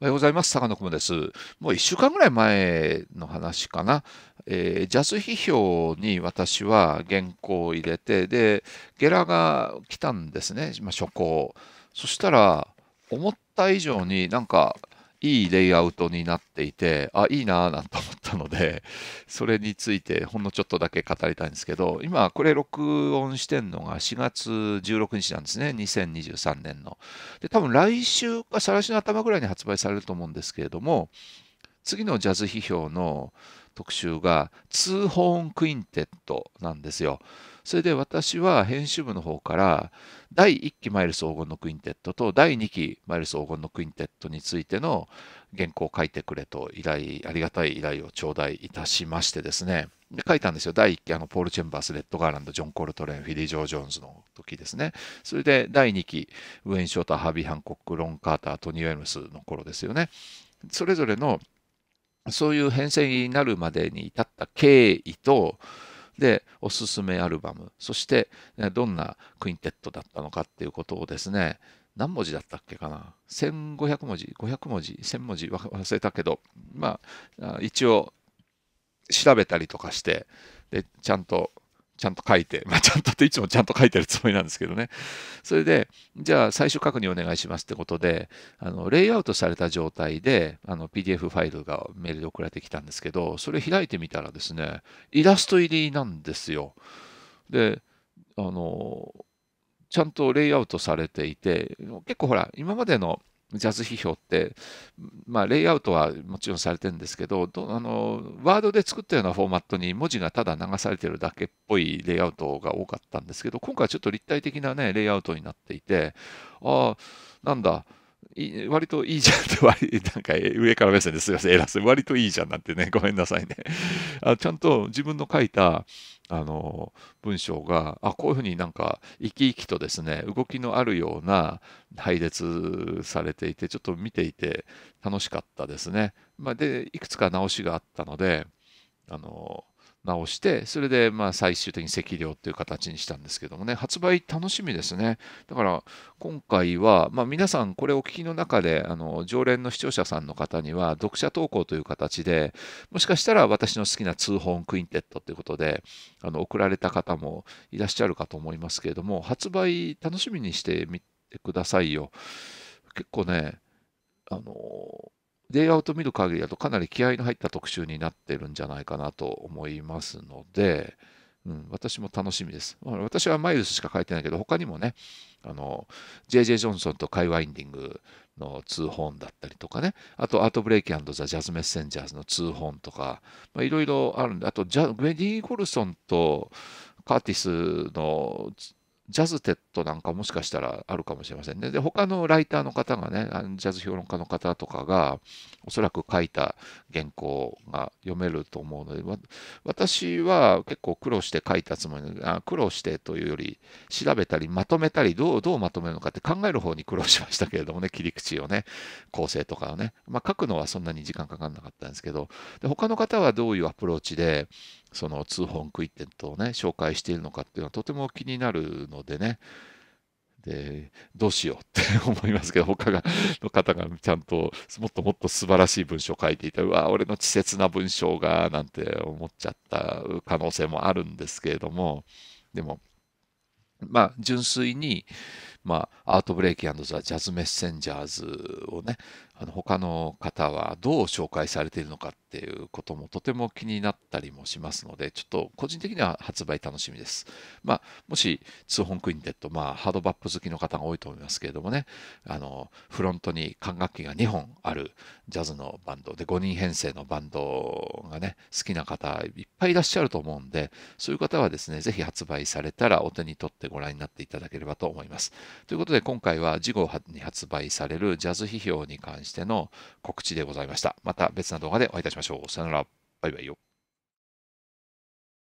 おはようございます。坂野雲です。もう1週間ぐらい前の話かな。えー、ジャズ批評に私は原稿を入れて、で、ゲラが来たんですね、まあ、初稿。そしたら、思った以上になんかいいレイアウトになっていて、あ、いいなぁなんて思っったので、それについてほんのちょっとだけ語りたいんですけど、今これ録音してんのが4月16日なんですね、2023年の。で、多分来週かさらしの頭ぐらいに発売されると思うんですけれども、次のジャズ批評の特集が2ホーンクインテットなんですよ。それで私は編集部の方から第1期マイルス黄金のクインテットと第2期マイルス黄金のクインテットについての原稿を書いてくれと依頼、ありがたい依頼を頂戴いたしましてですね。で書いたんですよ。第1期、あのポール・チェンバース、レッド・ガーランド、ジョン・コルトレン、フィリー・ジョー・ジョーンズの時ですね。それで第2期、ウェイン・ショーター、ハービー・ハンコック、ロン・カーター、トニー・ウェルムスの頃ですよね。それぞれのそういう編成になるまでに至った経緯と、で、おすすめアルバム、そして、ね、どんなクインテットだったのかっていうことをですね、何文字だったっけかな ?1500 文字、500文字、1000文字忘れたけど、まあ、一応調べたりとかして、で、ちゃんとちゃんと書いて、まあ、ちゃんとっていつもちゃんと書いてるつもりなんですけどね。それで、じゃあ最初確認お願いしますってことで、あのレイアウトされた状態であの PDF ファイルがメールで送られてきたんですけど、それ開いてみたらですね、イラスト入りなんですよ。で、あの、ちゃんとレイアウトされていて、結構ほら、今までのジャズ批評って、まあ、レイアウトはもちろんされてるんですけどあのワードで作ったようなフォーマットに文字がただ流されてるだけっぽいレイアウトが多かったんですけど今回はちょっと立体的な、ね、レイアウトになっていてああなんだ割といいじゃんって割、なんか上から目線ですいません、偉そう。割といいじゃんなんてね、ごめんなさいね。あちゃんと自分の書いたあの文章があこういうふうになんか生き生きとですね動きのあるような配列されていてちょっと見ていて楽しかったですね。まあ、でいくつか直しがあったのであの直してそれでまあ最終的に赤量という形にしたんですけどもね発売楽しみですねだから今回は、まあ、皆さんこれお聞きの中であの常連の視聴者さんの方には読者投稿という形でもしかしたら私の好きな通本クインテットということであの送られた方もいらっしゃるかと思いますけれども発売楽しみにしてみてくださいよ結構ねあのレイアウト見る限りだとかなり気合の入った特集になってるんじゃないかなと思いますので、うん、私も楽しみです。私はマイルスしか書いてないけど、他にもね、あの、JJ ジョンソンとカイ・ワインディングの2本だったりとかね、あとアートブレイキザ・ジャズ・メッセンジャーズの2本とか、いろいろあるんで、あとジャ、ベディ・ゴルソンとカーティスのジャズテッドなんかもしかしたらあるかもしれませんね。で、他のライターの方がね、ジャズ評論家の方とかが、おそらく書いた原稿が読めると思うので、私は結構苦労して書いたつもりで、苦労してというより、調べたり、まとめたり、どう、どうまとめるのかって考える方に苦労しましたけれどもね、切り口をね、構成とかをね。まあ、書くのはそんなに時間かかんなかったんですけど、で他の方はどういうアプローチで、その通報クイッテントをね紹介しているのかっていうのはとても気になるのでねでどうしようって思いますけど他が の方がちゃんともっともっと素晴らしい文章を書いていたうわ俺の稚拙な文章がなんて思っちゃった可能性もあるんですけれどもでもまあ純粋に、まあ、アートブレイキザ・ジャズ・メッセンジャーズをね、あの他の方はどう紹介されているのかっていうこともとても気になったりもしますので、ちょっと個人的には発売楽しみです。まあ、もし、ツーホンクインテッド、まあ、ハードバップ好きの方が多いと思いますけれどもね、あの、フロントに管楽器が2本あるジャズのバンドで、5人編成のバンドがね、好きな方いっぱいいらっしゃると思うんで、そういう方はですね、ぜひ発売されたらお手に取ってご覧になっていただければと思います。ということで今回は次号に発売されるジャズ批評に関しての告知でございました。また別な動画でお会いいたしましょう。さよなら。バイバイよ。